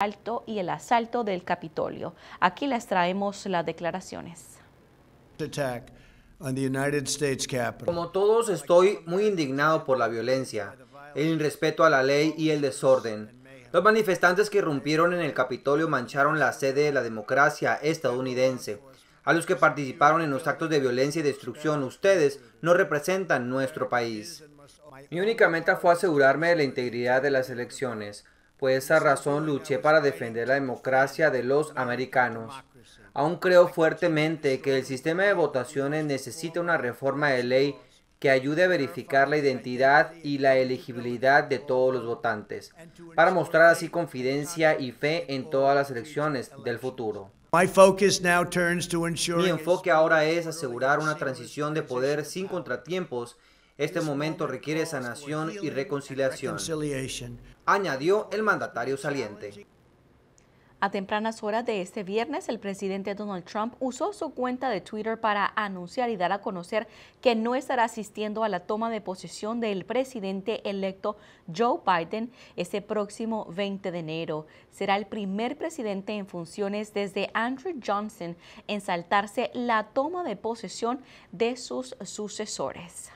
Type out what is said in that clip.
alto y el asalto del Capitolio. Aquí les traemos las declaraciones. Como todos estoy muy indignado por la violencia, el irrespeto a la ley y el desorden. Los manifestantes que irrumpieron en el Capitolio mancharon la sede de la democracia estadounidense. A los que participaron en los actos de violencia y destrucción, ustedes no representan nuestro país. Mi única meta fue asegurarme de la integridad de las elecciones. Por esa razón luché para defender la democracia de los americanos. Aún creo fuertemente que el sistema de votaciones necesita una reforma de ley que ayude a verificar la identidad y la elegibilidad de todos los votantes, para mostrar así confidencia y fe en todas las elecciones del futuro. Mi enfoque ahora es asegurar una transición de poder sin contratiempos este momento requiere sanación y reconciliación, añadió el mandatario saliente. A tempranas horas de este viernes, el presidente Donald Trump usó su cuenta de Twitter para anunciar y dar a conocer que no estará asistiendo a la toma de posesión del presidente electo Joe Biden ese próximo 20 de enero. Será el primer presidente en funciones desde Andrew Johnson en saltarse la toma de posesión de sus sucesores.